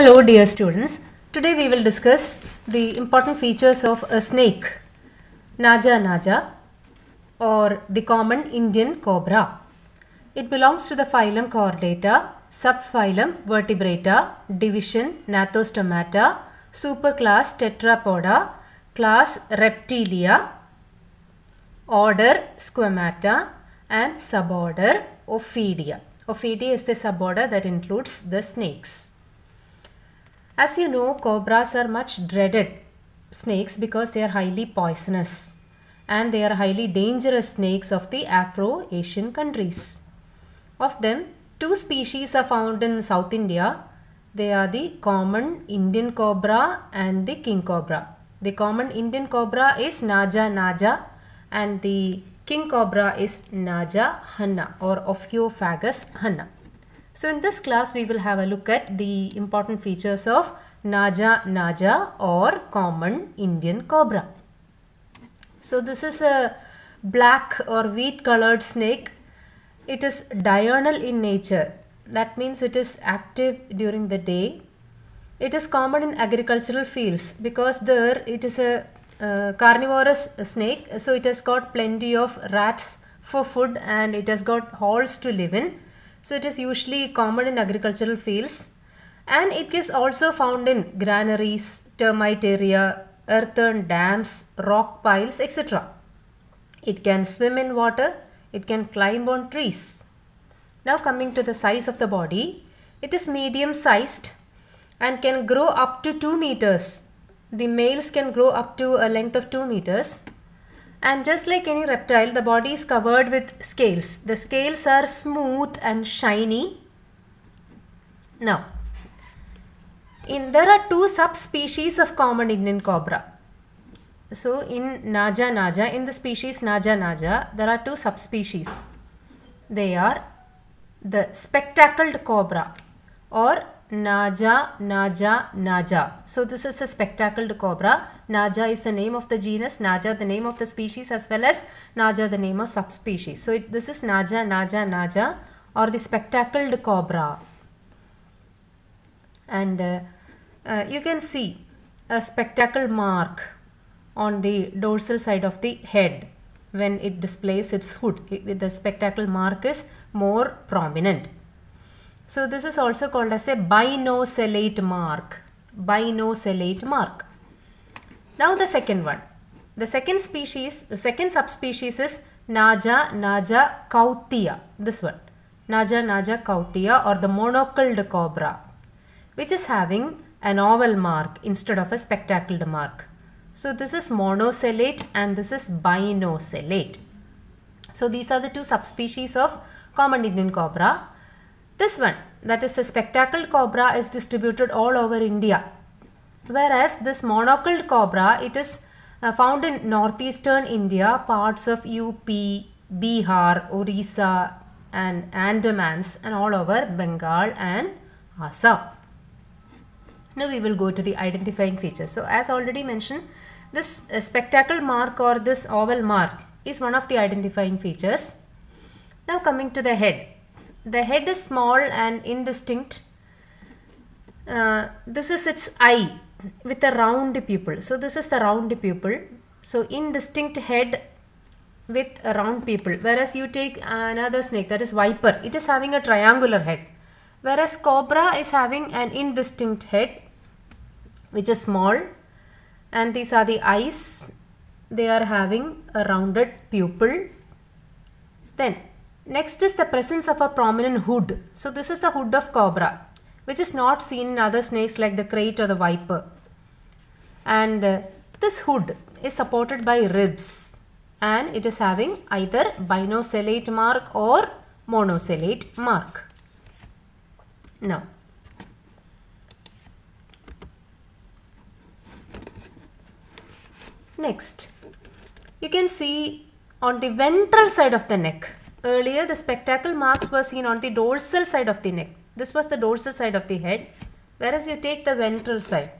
Hello dear students, today we will discuss the important features of a snake, Naja naja or the common Indian cobra. It belongs to the phylum Chordata, subphylum Vertebrata, division Nathostomata, superclass Tetrapoda, class Reptilia, order Squamata and suborder Ophidia. Ophidia is the suborder that includes the snakes. As you know, cobras are much dreaded snakes because they are highly poisonous and they are highly dangerous snakes of the Afro Asian countries. Of them, two species are found in South India. They are the common Indian cobra and the king cobra. The common Indian cobra is Naja naja and the king cobra is Naja hanna or Ophiophagus hanna. So in this class we will have a look at the important features of Naja Naja or common Indian cobra. So this is a black or wheat colored snake. It is diurnal in nature. That means it is active during the day. It is common in agricultural fields because there it is a uh, carnivorous snake. So it has got plenty of rats for food and it has got holes to live in. So it is usually common in agricultural fields and it is also found in granaries, termite area, earthen dams, rock piles, etc. It can swim in water, it can climb on trees. Now coming to the size of the body, it is medium sized and can grow up to 2 meters. The males can grow up to a length of 2 meters and just like any reptile, the body is covered with scales. The scales are smooth and shiny. Now, in there are two subspecies of common Indian cobra. So in Naja Naja, in the species Naja Naja, there are two subspecies. They are the spectacled cobra or Naja, Naja, Naja. So this is a spectacled cobra. Naja is the name of the genus, Naja the name of the species as well as Naja the name of subspecies. So it, this is Naja, Naja, Naja or the spectacled cobra. And uh, uh, you can see a spectacle mark on the dorsal side of the head when it displays its hood. It, the spectacle mark is more prominent. So this is also called as a binocellate mark. Binocelate mark. Now the second one. The second species, the second subspecies is Naja naja Kautia. This one. Naja naja Kautia or the monocled cobra which is having an oval mark instead of a spectacled mark. So this is monocellate and this is binocellate. So these are the two subspecies of common Indian cobra. This one, that is the spectacled cobra is distributed all over India. Whereas this monocled cobra, it is uh, found in northeastern India, parts of UP, Bihar, Orissa and Andamans and all over Bengal and Assam. Now we will go to the identifying features. So as already mentioned, this uh, spectacle mark or this oval mark is one of the identifying features. Now coming to the head. The head is small and indistinct. Uh, this is its eye with a round pupil. So this is the round pupil. So indistinct head with a round pupil. Whereas you take another snake that is viper. It is having a triangular head. Whereas cobra is having an indistinct head which is small and these are the eyes. They are having a rounded pupil. Then Next is the presence of a prominent hood. So this is the hood of cobra which is not seen in other snakes like the crate or the viper. And uh, this hood is supported by ribs and it is having either binocellate mark or monocellate mark. Now, next, you can see on the ventral side of the neck, Earlier, the spectacle marks were seen on the dorsal side of the neck. This was the dorsal side of the head, whereas you take the ventral side.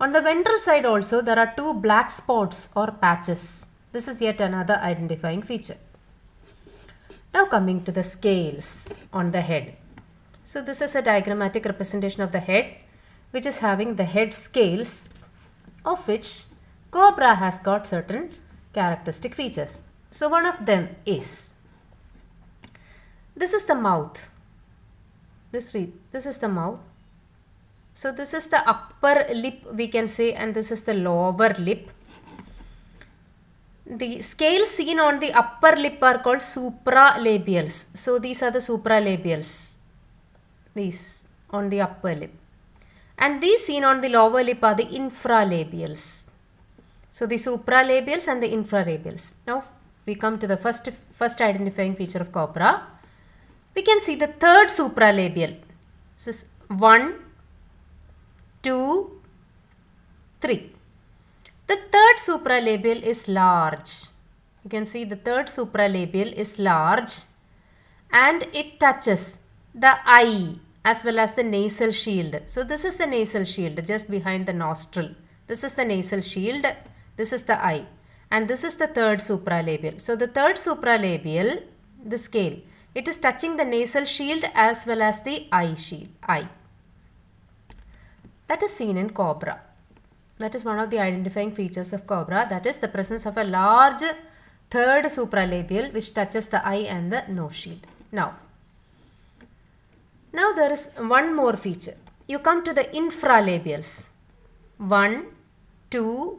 On the ventral side also, there are two black spots or patches. This is yet another identifying feature. Now coming to the scales on the head. So this is a diagrammatic representation of the head, which is having the head scales, of which cobra has got certain characteristic features. So one of them is this is the mouth. This read this is the mouth. So this is the upper lip we can say and this is the lower lip. The scales seen on the upper lip are called supralabials. So these are the supralabials. These on the upper lip. And these seen on the lower lip are the infralabials. So the supralabials and the infralabials. Now we come to the first, first identifying feature of copra we can see the third supralabial. This is 1, 2, 3. The third supralabial is large. You can see the third supralabial is large and it touches the eye as well as the nasal shield. So this is the nasal shield just behind the nostril. This is the nasal shield. This is the eye. And this is the third supralabial. So the third supralabial, the scale, it is touching the nasal shield as well as the eye shield, eye. That is seen in cobra. That is one of the identifying features of cobra. That is the presence of a large third supralabial which touches the eye and the nose shield. Now, now there is one more feature. You come to the infralabials. 1, 2,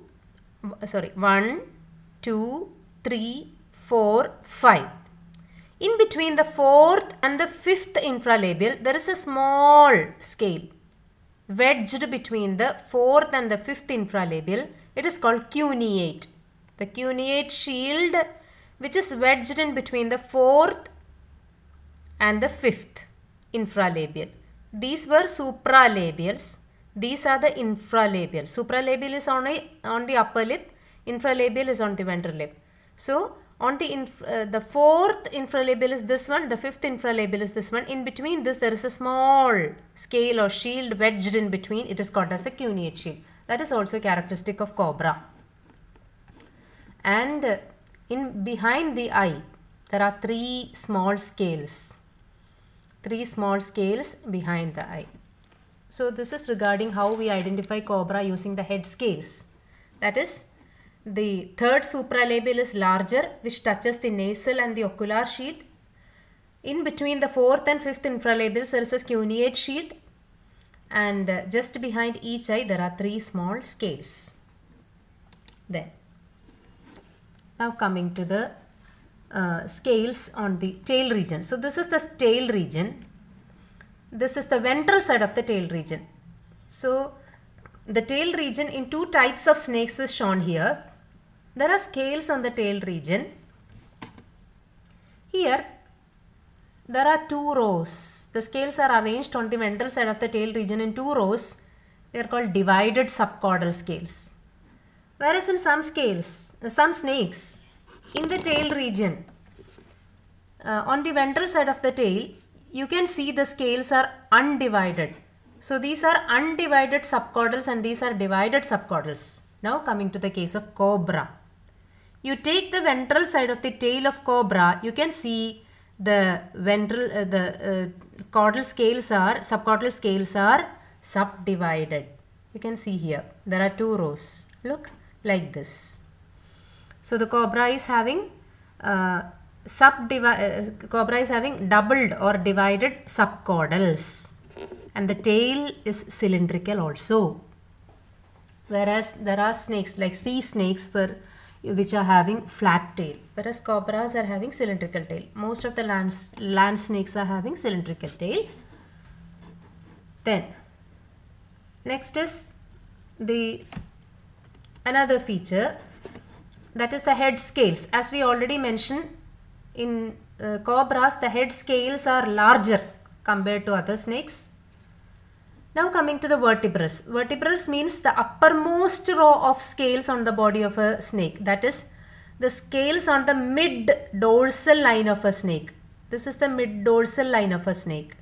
sorry, one, two, three, four, five. In between the fourth and the fifth infralabial, there is a small scale wedged between the fourth and the fifth infralabial. It is called cuneate. The cuneate shield which is wedged in between the fourth and the fifth infralabial. These were supralabials. These are the infralabial. Supralabial is on, a, on the upper lip. Infralabial is on the ventral lip. So, on the uh, the fourth infralabel is this one the fifth infralabel is this one in between this there is a small scale or shield wedged in between it is called as the cuneate shield that is also characteristic of cobra and in behind the eye there are three small scales three small scales behind the eye so this is regarding how we identify cobra using the head scales that is the third supralabial is larger which touches the nasal and the ocular sheet. In between the fourth and fifth infralabials there is a cuneate sheet and uh, just behind each eye there are three small scales. Then now coming to the uh, scales on the tail region. So this is the tail region. This is the ventral side of the tail region. So the tail region in two types of snakes is shown here. There are scales on the tail region. Here there are two rows. The scales are arranged on the ventral side of the tail region in two rows. They are called divided subcaudal scales. Whereas in some scales, uh, some snakes, in the tail region, uh, on the ventral side of the tail, you can see the scales are undivided. So these are undivided subcaudals and these are divided subcaudals. Now coming to the case of cobra you take the ventral side of the tail of cobra, you can see the ventral, uh, the uh, caudal scales are, subcaudal scales are subdivided. You can see here, there are two rows. Look like this. So the cobra is having uh, subdivided, uh, cobra is having doubled or divided subcaudals and the tail is cylindrical also. Whereas there are snakes like sea snakes for which are having flat tail whereas cobras are having cylindrical tail. Most of the land, land snakes are having cylindrical tail. Then next is the another feature that is the head scales. As we already mentioned in uh, cobras the head scales are larger compared to other snakes now coming to the vertebrals. Vertebrals means the uppermost row of scales on the body of a snake. That is the scales on the mid dorsal line of a snake. This is the mid dorsal line of a snake.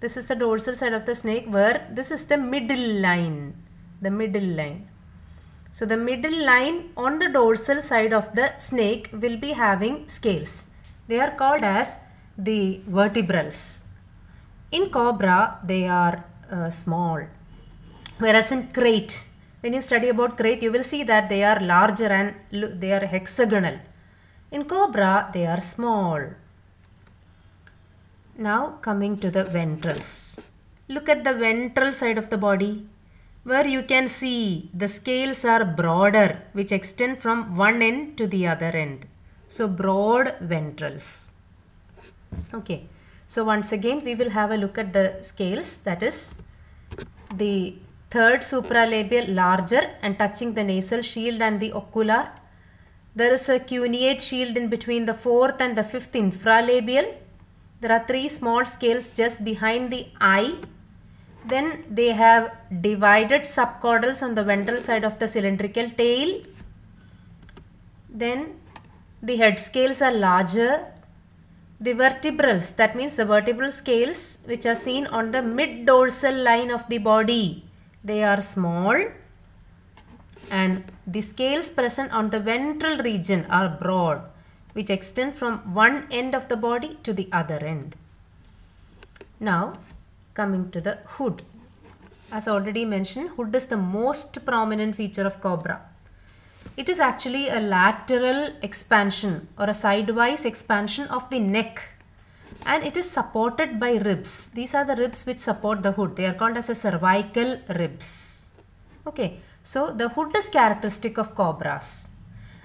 This is the dorsal side of the snake where this is the middle line. The middle line. So the middle line on the dorsal side of the snake will be having scales. They are called as the vertebrals. In cobra, they are uh, small. Whereas in crate, when you study about crate, you will see that they are larger and they are hexagonal. In cobra, they are small. Now coming to the ventrals. Look at the ventral side of the body where you can see the scales are broader which extend from one end to the other end. So broad ventrals. Okay. So once again we will have a look at the scales that is the third supralabial larger and touching the nasal shield and the ocular. There is a cuneate shield in between the fourth and the fifth infralabial. There are three small scales just behind the eye. Then they have divided subcaudals on the ventral side of the cylindrical tail. Then the head scales are larger the vertebrals, that means the vertebral scales which are seen on the mid dorsal line of the body. They are small and the scales present on the ventral region are broad which extend from one end of the body to the other end. Now coming to the hood. As already mentioned, hood is the most prominent feature of cobra. It is actually a lateral expansion or a sidewise expansion of the neck and it is supported by ribs. These are the ribs which support the hood. They are called as a cervical ribs. Okay. So the hood is characteristic of cobras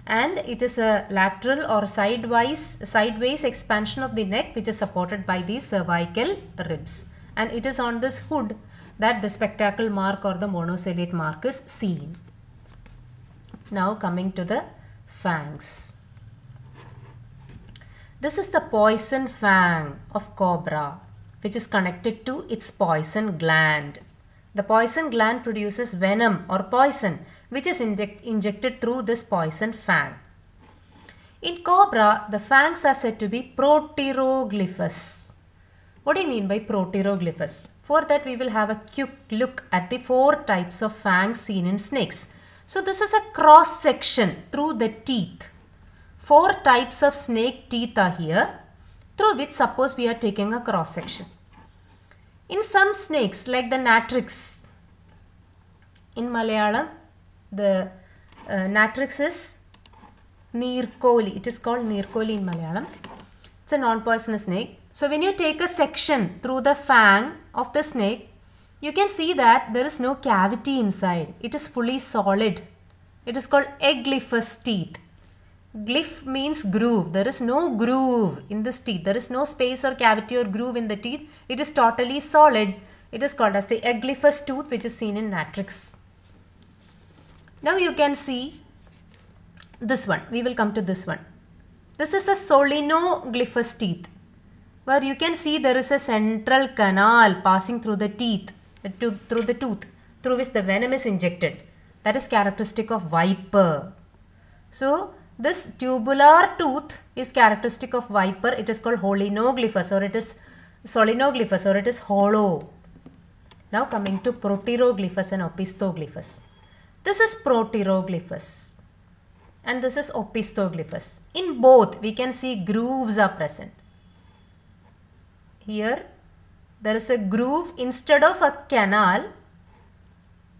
and it is a lateral or sidewise sideways expansion of the neck which is supported by the cervical ribs and it is on this hood that the spectacle mark or the monocelate mark is seen. Now coming to the fangs. This is the poison fang of cobra which is connected to its poison gland. The poison gland produces venom or poison which is injected through this poison fang. In cobra, the fangs are said to be proteroglyphous. What do you mean by proteroglyphous? For that we will have a quick look at the four types of fangs seen in snakes. So this is a cross section through the teeth. Four types of snake teeth are here through which suppose we are taking a cross section. In some snakes like the natrix, in Malayalam the uh, natrix is nirkoli. It is called nirkoli in Malayalam. It's a non-poisonous snake. So when you take a section through the fang of the snake, you can see that there is no cavity inside. It is fully solid. It is called eglyphus teeth. Glyph means groove. There is no groove in this teeth. There is no space or cavity or groove in the teeth. It is totally solid. It is called as the eglyphus tooth which is seen in matrix. Now you can see this one. We will come to this one. This is a solenoglyphous teeth where you can see there is a central canal passing through the teeth. Uh, to, through the tooth through which the venom is injected. That is characteristic of viper. So this tubular tooth is characteristic of viper. It is called holinoglyphus or it is solinoglyphus or it is hollow. Now coming to proteroglyphus and opistoglyphus. This is proteroglyphus and this is opistoglyphus. In both we can see grooves are present. Here there is a groove instead of a canal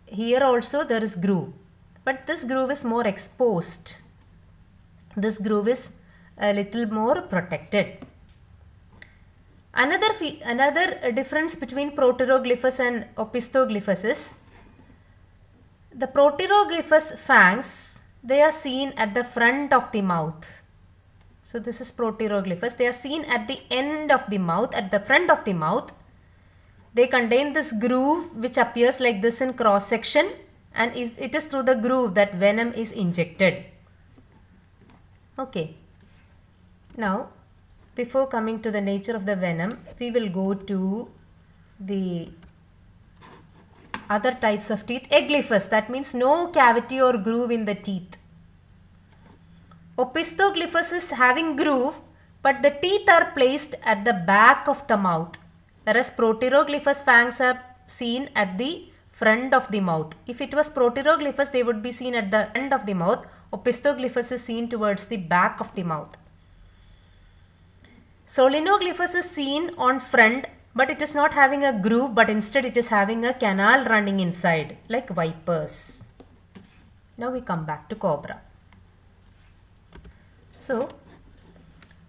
here also there is groove but this groove is more exposed this groove is a little more protected another another difference between proteroglyphus and opistoglyphus is the proteroglyphus fangs they are seen at the front of the mouth so this is proteroglyphus they are seen at the end of the mouth at the front of the mouth they contain this groove which appears like this in cross section and is, it is through the groove that venom is injected. Okay. Now, before coming to the nature of the venom, we will go to the other types of teeth. Eglyphus, that means no cavity or groove in the teeth. Opistoglyphus is having groove, but the teeth are placed at the back of the mouth. Whereas proteroglyphus fangs are seen at the front of the mouth. If it was proteroglyphus, they would be seen at the end of the mouth. Opistoglyphus is seen towards the back of the mouth. Solenoglyphus is seen on front but it is not having a groove but instead it is having a canal running inside like vipers. Now we come back to cobra. So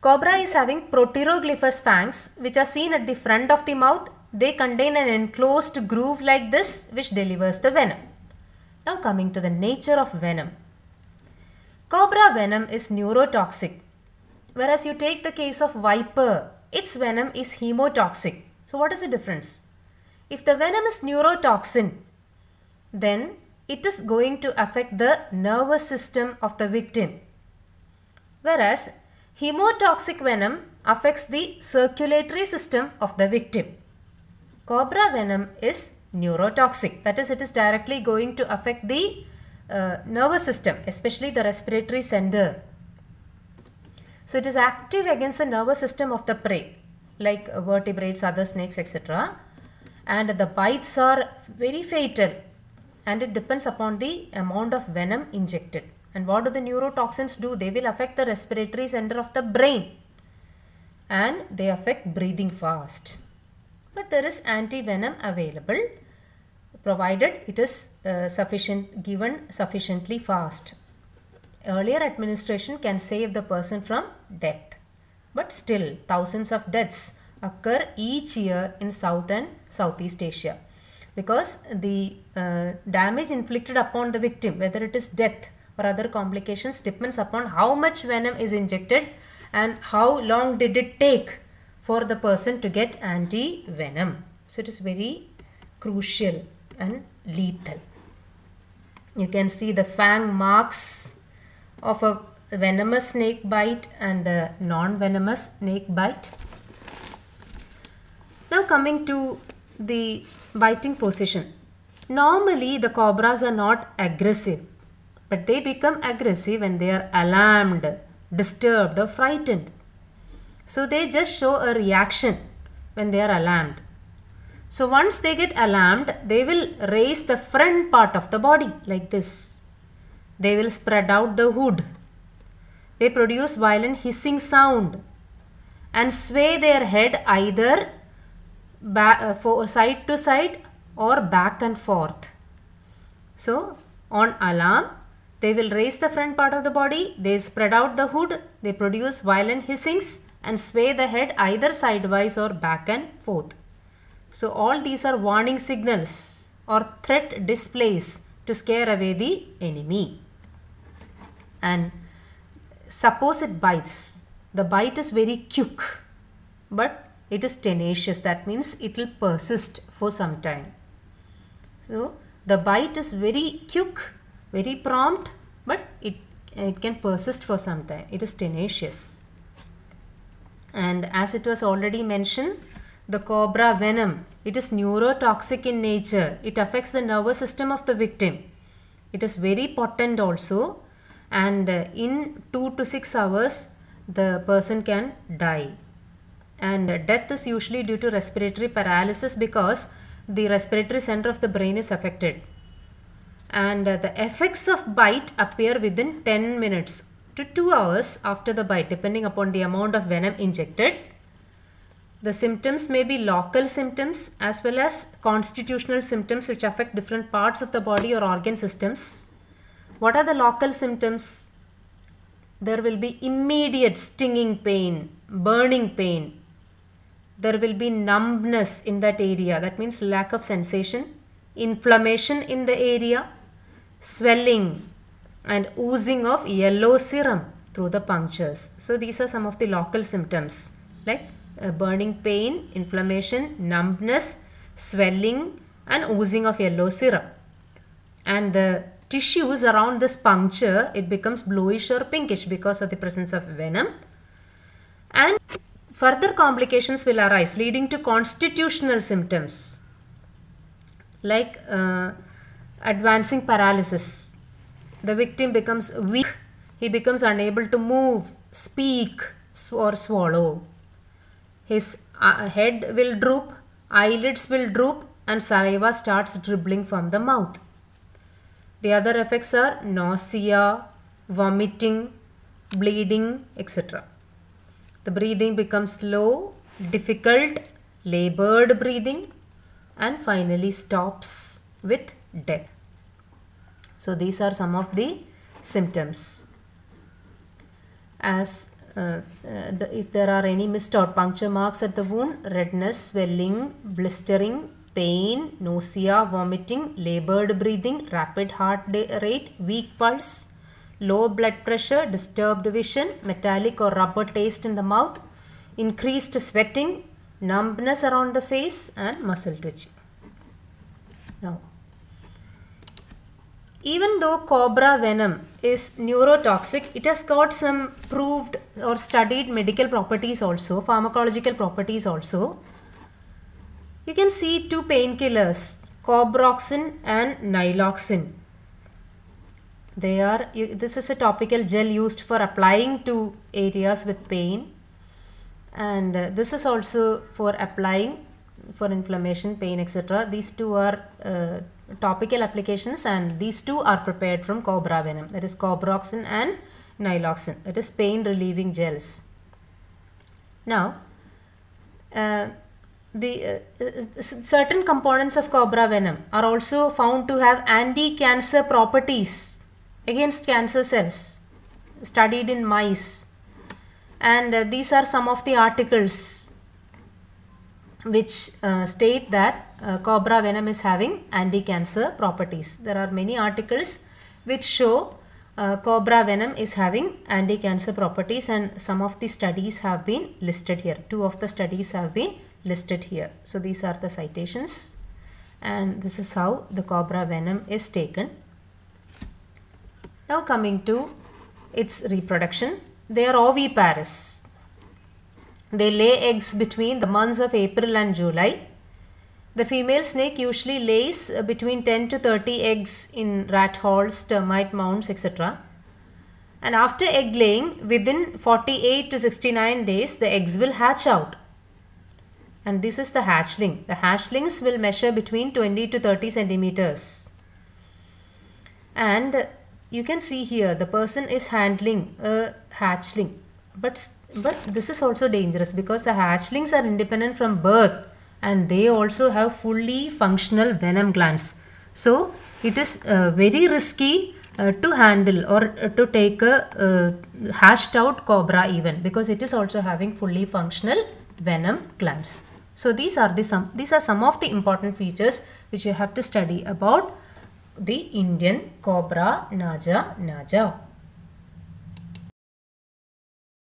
Cobra is having proteroglyphous fangs which are seen at the front of the mouth. They contain an enclosed groove like this which delivers the venom. Now coming to the nature of venom. Cobra venom is neurotoxic whereas you take the case of viper, its venom is hemotoxic. So what is the difference? If the venom is neurotoxin, then it is going to affect the nervous system of the victim. Whereas Hemotoxic venom affects the circulatory system of the victim. Cobra venom is neurotoxic. That is, it is directly going to affect the uh, nervous system, especially the respiratory center. So it is active against the nervous system of the prey, like vertebrates, other snakes, etc. And the bites are very fatal and it depends upon the amount of venom injected. And what do the neurotoxins do? They will affect the respiratory center of the brain and they affect breathing fast. But there is antivenom available provided it is uh, sufficient given sufficiently fast. Earlier administration can save the person from death. But still thousands of deaths occur each year in South and Southeast Asia because the uh, damage inflicted upon the victim whether it is death or other complications depends upon how much venom is injected and how long did it take for the person to get anti-venom. So it is very crucial and lethal. You can see the fang marks of a venomous snake bite and a non-venomous snake bite. Now coming to the biting position. Normally the cobras are not aggressive but they become aggressive when they are alarmed, disturbed, or frightened. So they just show a reaction when they are alarmed. So once they get alarmed, they will raise the front part of the body like this. They will spread out the hood. They produce violent hissing sound and sway their head either back, uh, for side to side or back and forth. So on alarm, they will raise the front part of the body, they spread out the hood, they produce violent hissings and sway the head either sideways or back and forth. So all these are warning signals or threat displays to scare away the enemy. And suppose it bites, the bite is very quick but it is tenacious that means it will persist for some time. So the bite is very quick very prompt but it, it can persist for some time. It is tenacious. And as it was already mentioned, the cobra venom, it is neurotoxic in nature. It affects the nervous system of the victim. It is very potent also and uh, in 2 to 6 hours the person can die. And death is usually due to respiratory paralysis because the respiratory center of the brain is affected and uh, the effects of bite appear within 10 minutes to 2 hours after the bite depending upon the amount of venom injected. The symptoms may be local symptoms as well as constitutional symptoms which affect different parts of the body or organ systems. What are the local symptoms? There will be immediate stinging pain, burning pain. There will be numbness in that area, that means lack of sensation, inflammation in the area, swelling and oozing of yellow serum through the punctures. So these are some of the local symptoms like uh, burning pain, inflammation, numbness, swelling and oozing of yellow serum. And the tissues around this puncture, it becomes bluish or pinkish because of the presence of venom. And further complications will arise leading to constitutional symptoms like uh, advancing paralysis. The victim becomes weak, he becomes unable to move, speak, or swallow. His uh, head will droop, eyelids will droop, and saliva starts dribbling from the mouth. The other effects are nausea, vomiting, bleeding, etc. The breathing becomes slow, difficult, labored breathing, and finally stops with Death. So these are some of the symptoms. As uh, uh, the, if there are any missed or puncture marks at the wound, redness, swelling, blistering, pain, nausea, vomiting, labored breathing, rapid heart rate, weak pulse, low blood pressure, disturbed vision, metallic or rubber taste in the mouth, increased sweating, numbness around the face and muscle twitching. Now, even though cobra venom is neurotoxic, it has got some proved or studied medical properties also, pharmacological properties also. You can see two painkillers, cobroxin and niloxin. They are, this is a topical gel used for applying to areas with pain. And uh, this is also for applying for inflammation, pain, etc. These two are uh, topical applications and these two are prepared from cobra venom that is cobroxin and niloxin that is pain relieving gels. Now uh, the uh, uh certain components of cobra venom are also found to have anti-cancer properties against cancer cells studied in mice and uh, these are some of the articles which uh, state that uh, cobra venom is having anti-cancer properties. There are many articles which show uh, cobra venom is having anti-cancer properties and some of the studies have been listed here. Two of the studies have been listed here. So these are the citations and this is how the cobra venom is taken. Now coming to its reproduction. They are oviparous. They lay eggs between the months of April and July. The female snake usually lays uh, between 10 to 30 eggs in rat holes, termite mounds, etc. And after egg laying, within 48 to 69 days, the eggs will hatch out. And this is the hatchling. The hatchlings will measure between 20 to 30 centimeters. And you can see here the person is handling a hatchling, but but this is also dangerous because the hatchlings are independent from birth and they also have fully functional venom glands. So it is uh, very risky uh, to handle or uh, to take a uh, hashed out cobra even because it is also having fully functional venom glands. So these are the some these are some of the important features which you have to study about the Indian cobra naja naja.